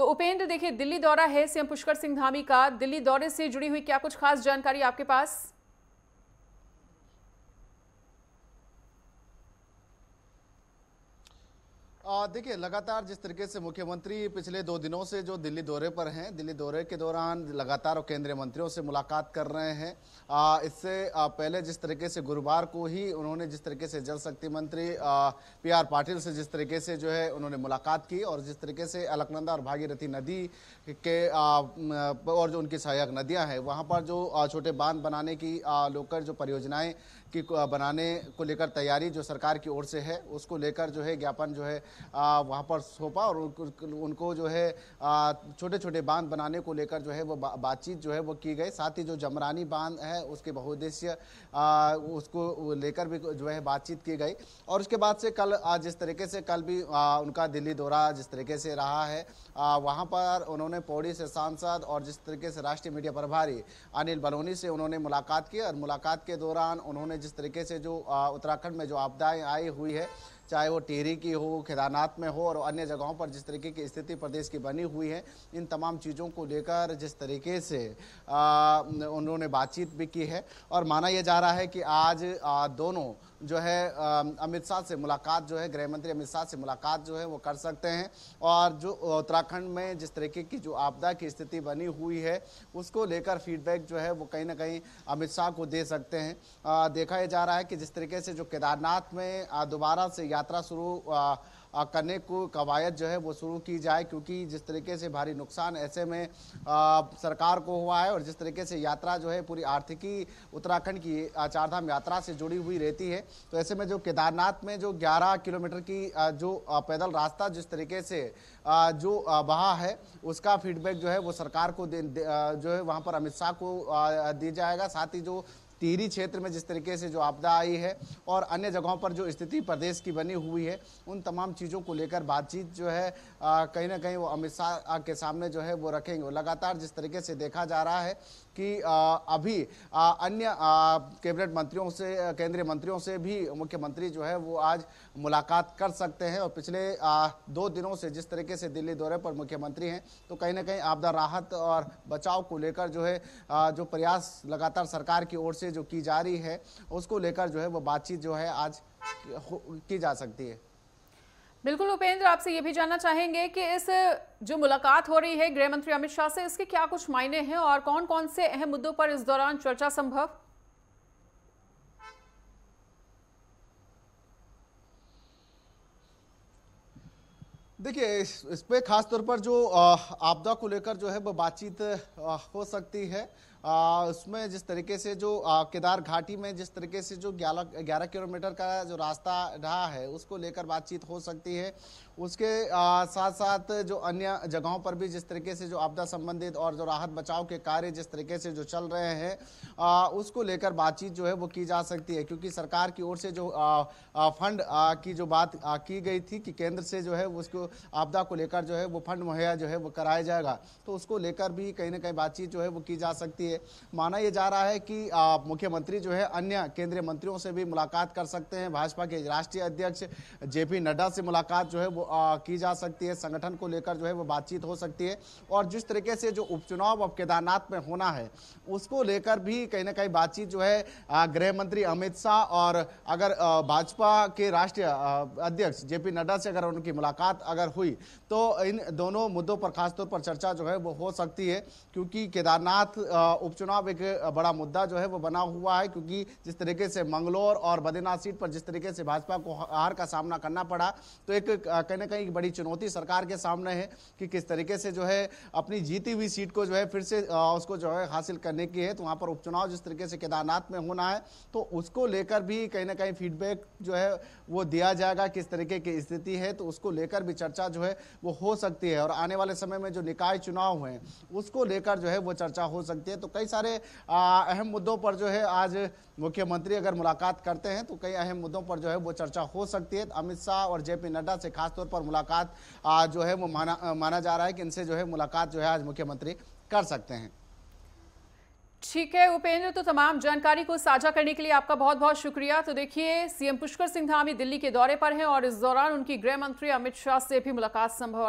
तो उपेंद्र देखिए दिल्ली दौरा है सीएम पुष्कर सिंह धामी का दिल्ली दौरे से जुड़ी हुई क्या कुछ खास जानकारी आपके पास देखिए लगातार जिस तरीके से मुख्यमंत्री पिछले दो दिनों से जो दिल्ली दौरे पर हैं दिल्ली दौरे के दौरान लगातार केंद्रीय मंत्रियों से मुलाकात कर रहे हैं आ, इससे आ, पहले जिस तरीके से गुरुवार को ही उन्होंने जिस तरीके से जल शक्ति मंत्री पी आर पाटिल से जिस तरीके से जो है उन्होंने मुलाकात की और जिस तरीके से अलकनंदा और भागीरथी नदी के आ, और जो उनकी सहायक नदियाँ हैं वहाँ पर जो छोटे बांध बनाने की लोकर जो परियोजनाएँ की बनाने को लेकर तैयारी जो सरकार की ओर से है उसको लेकर जो है ज्ञापन जो है वहाँ पर सौंपा और उनको जो है छोटे छोटे बांध बनाने को लेकर जो है वो बातचीत जो है वो की गई साथ ही जो जमरानी बांध है उसके बहुद्देश्य उसको लेकर भी जो है बातचीत की गई और उसके बाद से कल जिस तरीके से कल भी उनका दिल्ली दौरा जिस तरीके से रहा है वहाँ पर उन्होंने पौड़ी से सांसद और जिस तरीके से राष्ट्रीय मीडिया प्रभारी अनिल बलोनी से उन्होंने मुलाकात की और मुलाकात के दौरान उन्होंने जिस तरीके से जो उत्तराखंड में जो आपदाएं आई हुई है चाहे वो टिहरी की हो केदारनाथ में हो और अन्य जगहों पर जिस तरीके की स्थिति प्रदेश की बनी हुई है इन तमाम चीज़ों को लेकर जिस तरीके से उन्होंने बातचीत भी की है और माना यह जा रहा है कि आज आ, दोनों जो है अमित शाह से मुलाकात जो है गृह मंत्री अमित शाह से मुलाकात जो है वो कर सकते हैं और जो उत्तराखंड में जिस तरीके की जो आपदा की स्थिति बनी हुई है उसको लेकर फीडबैक जो है वो कहीं ना कहीं अमित शाह को दे सकते हैं आ, देखा जा रहा है कि जिस तरीके से जो केदारनाथ में दोबारा से यात्रा शुरू करने को कवायद जो है वो शुरू की जाए क्योंकि जिस तरीके से भारी नुकसान ऐसे में सरकार को हुआ है और जिस तरीके से यात्रा जो है पूरी आर्थिकी उत्तराखंड की चारधाम यात्रा से जुड़ी हुई रहती है तो ऐसे में जो केदारनाथ में जो ग्यारह किलोमीटर की जो पैदल रास्ता जिस तरीके से जो बहा है उसका फीडबैक जो है वो सरकार को दे, दे, जो है वहाँ पर अमित शाह को दिया जाएगा साथ ही जो टिहरी क्षेत्र में जिस तरीके से जो आपदा आई है और अन्य जगहों पर जो स्थिति प्रदेश की बनी हुई है उन तमाम चीज़ों को लेकर बातचीत जो है कहीं ना कहीं वो अमित शाह के सामने जो है वो रखेंगे लगातार जिस तरीके से देखा जा रहा है कि अभी अन्य कैबिनेट मंत्रियों से केंद्रीय मंत्रियों से भी मुख्यमंत्री जो है वो आज मुलाकात कर सकते हैं और पिछले दो दिनों से जिस तरीके से दिल्ली दौरे पर मुख्यमंत्री हैं तो कहीं ना कहीं आपदा राहत और बचाव को लेकर जो है जो प्रयास लगातार सरकार की ओर से जो की जा रही है उसको लेकर जो है वो बातचीत जो है आज की जा सकती है बिल्कुल उपेंद्र आपसे ये भी जानना चाहेंगे कि इस जो मुलाकात हो रही है गृह मंत्री अमित शाह से इसके क्या कुछ मायने हैं और कौन कौन से अहम मुद्दों पर इस दौरान चर्चा संभव देखिए इस, इस पे खास तौर पर जो आपदा को लेकर जो है वो बातचीत हो सकती है आ, उसमें जिस तरीके से जो केदार घाटी में जिस तरीके से जो ग्यारह ग्यारह किलोमीटर का जो रास्ता रहा है उसको लेकर बातचीत हो सकती है उसके आ, साथ साथ जो अन्य जगहों पर भी जिस तरीके से जो आपदा संबंधित और जो राहत बचाव के कार्य जिस तरीके से जो चल रहे हैं आ, उसको लेकर बातचीत जो है वो की जा सकती है क्योंकि सरकार की ओर से जो आ, आ, फंड आ, की जो बात आ, की गई थी कि केंद्र से जो है उसको आपदा को लेकर जो है वो फंड मुहैया जो है वो कराया जाएगा तो उसको लेकर भी कहीं ना कहीं बातचीत जो है वो की जा सकती है लिए माना यह जा रहा है कि मुख्यमंत्री जो है अन्य केंद्रीय मंत्रियों से भी मुलाकात कर सकते हैं भाजपा के राष्ट्रीय अध्यक्ष जेपी नड्डा से मुलाकात जो है वो आ, की जा सकती है संगठन को लेकर जो है वो बातचीत हो सकती है और जिस तरीके से जो उपचुनाव अब केदारनाथ में होना है उसको लेकर भी कहीं ना कहीं बातचीत जो है गृह मंत्री अमित शाह और अगर भाजपा के राष्ट्रीय अध्यक्ष जेपी नड्डा से अगर उनकी मुलाकात अगर हुई तो इन दोनों मुद्दों पर खासतौर पर चर्चा जो है वो हो सकती है क्योंकि केदारनाथ उपचुनाव एक बड़ा मुद्दा जो है वो बना हुआ है क्योंकि जिस तरीके से मंगलोर और बद्रीनाथ सीट पर जिस तरीके से भाजपा को हार का सामना करना पड़ा तो एक कहीं ना कहीं बड़ी चुनौती सरकार के सामने है कि किस तरीके से जो है अपनी जीती हुई सीट को जो है फिर से उसको जो है हासिल करने की है तो वहाँ पर उपचुनाव जिस तरीके से केदारनाथ में होना है तो उसको लेकर भी कहीं ना कहीं फीडबैक जो है वो दिया जाएगा किस तरीके की स्थिति है तो उसको लेकर भी चर्चा जो है वो हो सकती है और आने वाले समय में जो निकाय चुनाव हैं उसको लेकर जो है वो चर्चा हो सकती है तो कई सारे अहम मुद्दों पर जो है आज मुख्यमंत्री अगर मुलाकात करते हैं तो कई अहम मुद्दों पर जो है वो चर्चा हो सकती है अमित शाह और जे पी नड्डा से खासतौर पर मुलाकात जो है वो माना माना जा रहा है कि इनसे जो है मुलाकात जो है आज मुख्यमंत्री कर सकते हैं ठीक है उपेंद्र तो तमाम जानकारी को साझा करने के लिए आपका बहुत बहुत शुक्रिया तो देखिए सीएम पुष्कर सिंह धामी दिल्ली के दौरे पर हैं और इस दौरान उनकी गृह मंत्री अमित शाह से भी मुलाकात संभव